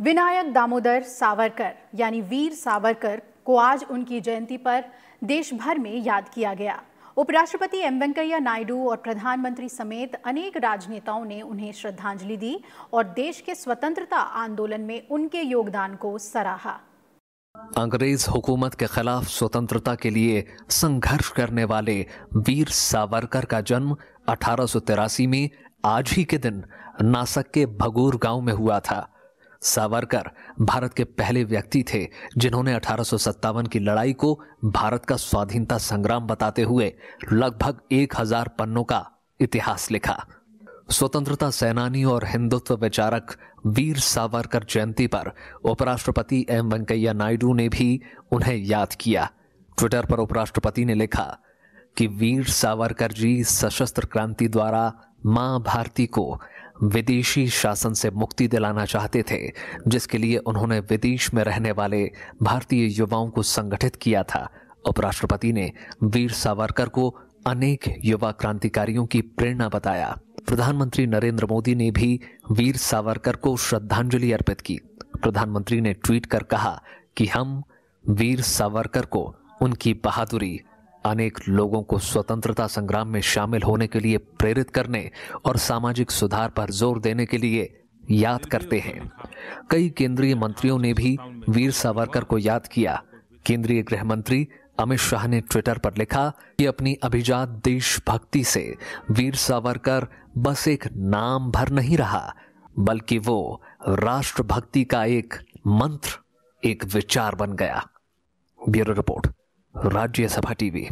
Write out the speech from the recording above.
विनायक दामोदर सावरकर यानी वीर सावरकर को आज उनकी जयंती पर देश भर में याद किया गया उपराष्ट्रपति एम वेंकैया नायडू और प्रधानमंत्री समेत अनेक राजनेताओं ने उन्हें श्रद्धांजलि दी और देश के स्वतंत्रता आंदोलन में उनके योगदान को सराहा अंग्रेज हुकूमत के खिलाफ स्वतंत्रता के लिए संघर्ष करने वाले वीर सावरकर का जन्म अठारह में आज ही के दिन नासक के भगूर गांव में हुआ था सावरकर भारत के पहले व्यक्ति थे जिन्होंने अठारह की लड़ाई को भारत का स्वाधीनता संग्राम बताते हुए लगभग 1000 पन्नों का इतिहास लिखा स्वतंत्रता सेनानी और हिंदुत्व विचारक वीर सावरकर जयंती पर उपराष्ट्रपति एम वेंकैया नायडू ने भी उन्हें याद किया ट्विटर पर उपराष्ट्रपति ने लिखा कि वीर सावरकर जी सशस्त्र क्रांति द्वारा मां भारती को विदेशी शासन से मुक्ति दिलाना चाहते थे जिसके लिए उन्होंने विदेश में रहने वाले भारतीय युवाओं को संगठित किया था उपराष्ट्रपति ने वीर सावरकर को अनेक युवा क्रांतिकारियों की प्रेरणा बताया प्रधानमंत्री नरेंद्र मोदी ने भी वीर सावरकर को श्रद्धांजलि अर्पित की प्रधानमंत्री ने ट्वीट कर कहा कि हम वीर सावरकर को उनकी बहादुरी अनेक लोगों को स्वतंत्रता संग्राम में शामिल होने के लिए प्रेरित करने और सामाजिक सुधार पर जोर देने के लिए याद करते हैं कई केंद्रीय मंत्रियों ने भी वीर सावरकर को याद किया केंद्रीय गृह मंत्री अमित शाह ने ट्विटर पर लिखा कि अपनी अभिजात देशभक्ति से वीर सावरकर बस एक नाम भर नहीं रहा बल्कि वो राष्ट्रभक्ति का एक मंत्र एक विचार बन गया ब्यूरो रिपोर्ट राज्यसभा टीवी